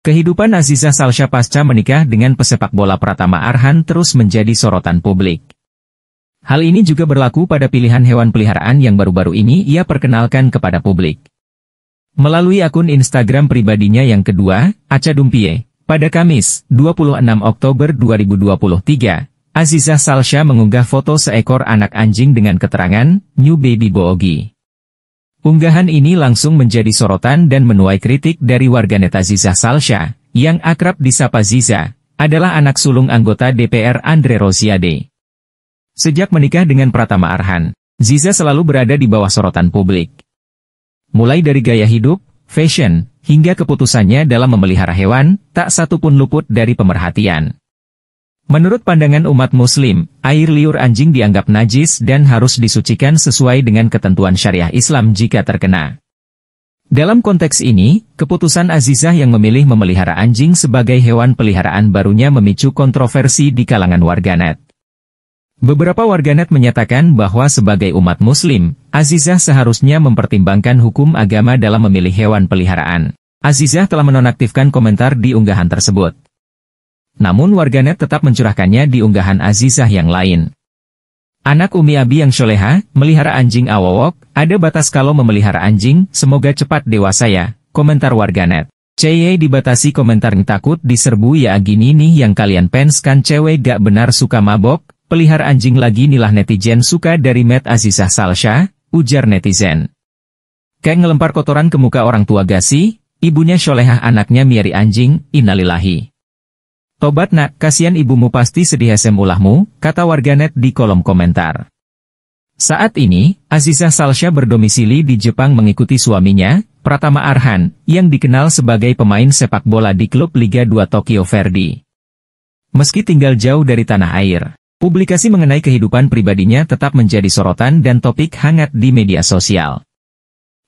Kehidupan Aziza Salsha pasca menikah dengan pesepak bola Pratama Arhan terus menjadi sorotan publik. Hal ini juga berlaku pada pilihan hewan peliharaan yang baru-baru ini ia perkenalkan kepada publik. Melalui akun Instagram pribadinya yang kedua, Aca Dumpie, pada Kamis, 26 Oktober 2023, Aziza Salsha mengunggah foto seekor anak anjing dengan keterangan, New Baby Boogie. Unggahan ini langsung menjadi sorotan dan menuai kritik dari warganet Azizah Salsha, yang akrab disapa Ziza, adalah anak sulung anggota DPR Andre Rosiade. Sejak menikah dengan Pratama Arhan, Ziza selalu berada di bawah sorotan publik. Mulai dari gaya hidup, fashion, hingga keputusannya dalam memelihara hewan, tak satu pun luput dari pemerhatian. Menurut pandangan umat muslim, air liur anjing dianggap najis dan harus disucikan sesuai dengan ketentuan syariah Islam jika terkena. Dalam konteks ini, keputusan Azizah yang memilih memelihara anjing sebagai hewan peliharaan barunya memicu kontroversi di kalangan warganet. Beberapa warganet menyatakan bahwa sebagai umat muslim, Azizah seharusnya mempertimbangkan hukum agama dalam memilih hewan peliharaan. Azizah telah menonaktifkan komentar di unggahan tersebut namun warganet tetap mencurahkannya di unggahan Azizah yang lain. Anak Umi Abi yang soleha, melihara anjing awowok, ada batas kalau memelihara anjing, semoga cepat dewasa ya, komentar warganet. Cie dibatasi komentar yang takut diserbu ya gini nih yang kalian penskan cewek gak benar suka mabok, pelihara anjing lagi nilah netizen suka dari Matt Azizah Salsha, ujar netizen. Kayak ngelempar kotoran ke muka orang tua gasi, ibunya solehah anaknya miari anjing, innalillahi. Tobat nak, kasihan ibumu pasti sedih SM ulahmu, kata warganet di kolom komentar. Saat ini, Azizah Salsha berdomisili di Jepang mengikuti suaminya, Pratama Arhan, yang dikenal sebagai pemain sepak bola di klub Liga 2 Tokyo Verdy. Meski tinggal jauh dari tanah air, publikasi mengenai kehidupan pribadinya tetap menjadi sorotan dan topik hangat di media sosial.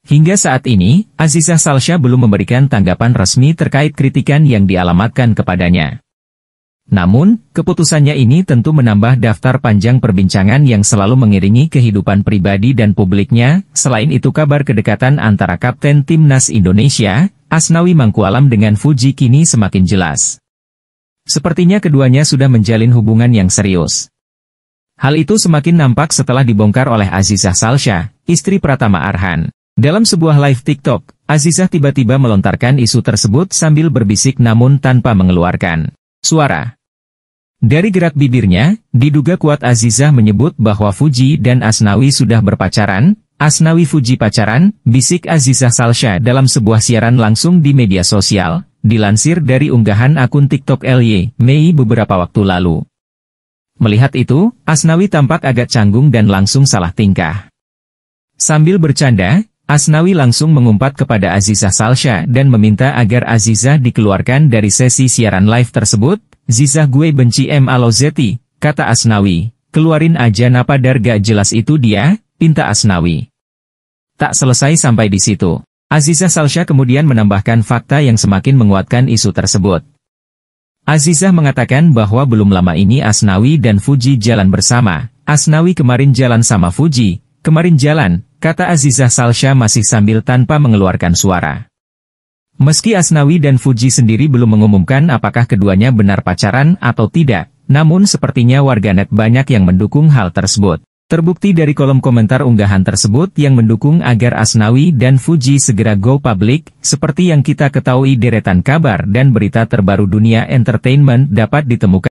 Hingga saat ini, Azizah Salsha belum memberikan tanggapan resmi terkait kritikan yang dialamatkan kepadanya. Namun, keputusannya ini tentu menambah daftar panjang perbincangan yang selalu mengiringi kehidupan pribadi dan publiknya, selain itu kabar kedekatan antara Kapten Timnas Indonesia, Asnawi Mangkualam dengan Fuji kini semakin jelas. Sepertinya keduanya sudah menjalin hubungan yang serius. Hal itu semakin nampak setelah dibongkar oleh Azizah Salsha, istri Pratama Arhan. Dalam sebuah live TikTok, Azizah tiba-tiba melontarkan isu tersebut sambil berbisik namun tanpa mengeluarkan Suara Dari gerak bibirnya, diduga kuat Azizah menyebut bahwa Fuji dan Asnawi sudah berpacaran, Asnawi Fuji pacaran, bisik Azizah Salsha dalam sebuah siaran langsung di media sosial, dilansir dari unggahan akun TikTok LY, Mei beberapa waktu lalu. Melihat itu, Asnawi tampak agak canggung dan langsung salah tingkah. Sambil bercanda, Asnawi langsung mengumpat kepada Aziza Salsha dan meminta agar Aziza dikeluarkan dari sesi siaran live tersebut. Zizah gue benci M. Alozeti, kata Asnawi. Keluarin aja napa darga jelas itu dia, pinta Asnawi. Tak selesai sampai di situ. Aziza Salsha kemudian menambahkan fakta yang semakin menguatkan isu tersebut. Aziza mengatakan bahwa belum lama ini Asnawi dan Fuji jalan bersama. Asnawi kemarin jalan sama Fuji, kemarin jalan, kata Azizah Salsha masih sambil tanpa mengeluarkan suara. Meski Asnawi dan Fuji sendiri belum mengumumkan apakah keduanya benar pacaran atau tidak, namun sepertinya warganet banyak yang mendukung hal tersebut. Terbukti dari kolom komentar unggahan tersebut yang mendukung agar Asnawi dan Fuji segera go public, seperti yang kita ketahui deretan kabar dan berita terbaru dunia entertainment dapat ditemukan.